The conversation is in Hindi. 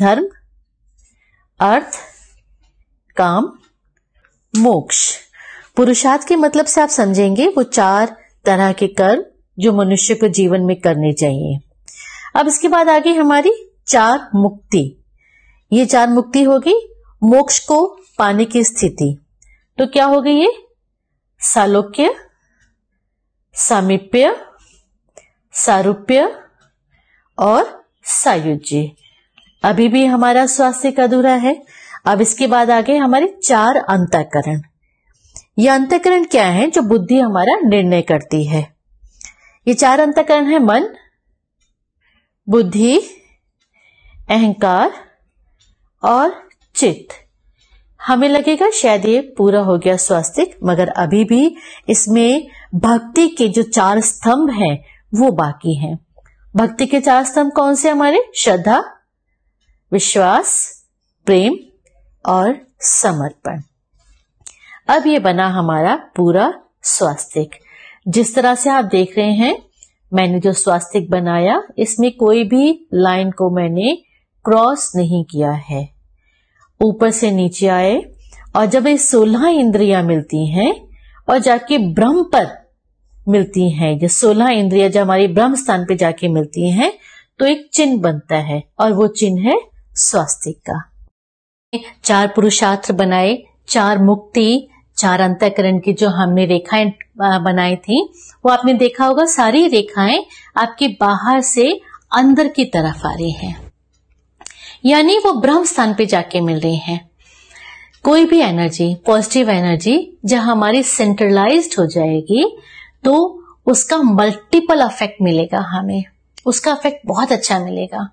धर्म अर्थ काम मोक्ष पुरुषार्थ के मतलब से आप समझेंगे वो चार तरह के कर्म जो मनुष्य को जीवन में करने चाहिए अब इसके बाद आगे हमारी चार मुक्ति ये चार मुक्ति होगी मोक्ष को पाने की स्थिति तो क्या होगी ये सालोक्य सामिप्य सारूप्य और सायुज्य अभी भी हमारा स्वास्थ्य अधूरा है अब इसके बाद आ गए हमारे चार अंतकरण ये अंतकरण क्या है जो बुद्धि हमारा निर्णय करती है ये चार अंतकरण है मन बुद्धि अहंकार और चित्त हमें लगेगा शायद ये पूरा हो गया स्वास्थ्य मगर अभी भी इसमें भक्ति के जो चार स्तंभ हैं वो बाकी हैं भक्ति के चार स्तंभ कौन से हमारे श्रद्धा विश्वास प्रेम और समर्पण अब ये बना हमारा पूरा स्वास्तिक जिस तरह से आप देख रहे हैं मैंने जो स्वास्तिक बनाया इसमें कोई भी लाइन को मैंने क्रॉस नहीं किया है ऊपर से नीचे आए और जब ये सोलह इंद्रियां मिलती हैं और जाके ब्रह्म पर मिलती हैं जो सोलह इंद्रियां जो हमारी ब्रह्म स्थान पे जाके मिलती हैं तो एक चिन्ह बनता है और वो चिन्ह है स्वास्तिक का चार पुरुषार्थ बनाए चार मुक्ति चार अंतकरण की जो हमने रेखाएं बनाई थी वो आपने देखा होगा सारी रेखाएं आपके बाहर से अंदर की तरफ आ रही हैं यानी वो ब्रह्म स्थान पे जाके मिल रही हैं कोई भी एनर्जी पॉजिटिव एनर्जी जहां हमारी सेंट्रलाइज्ड हो जाएगी तो उसका मल्टीपल अफेक्ट मिलेगा हमें उसका अफेक्ट बहुत अच्छा मिलेगा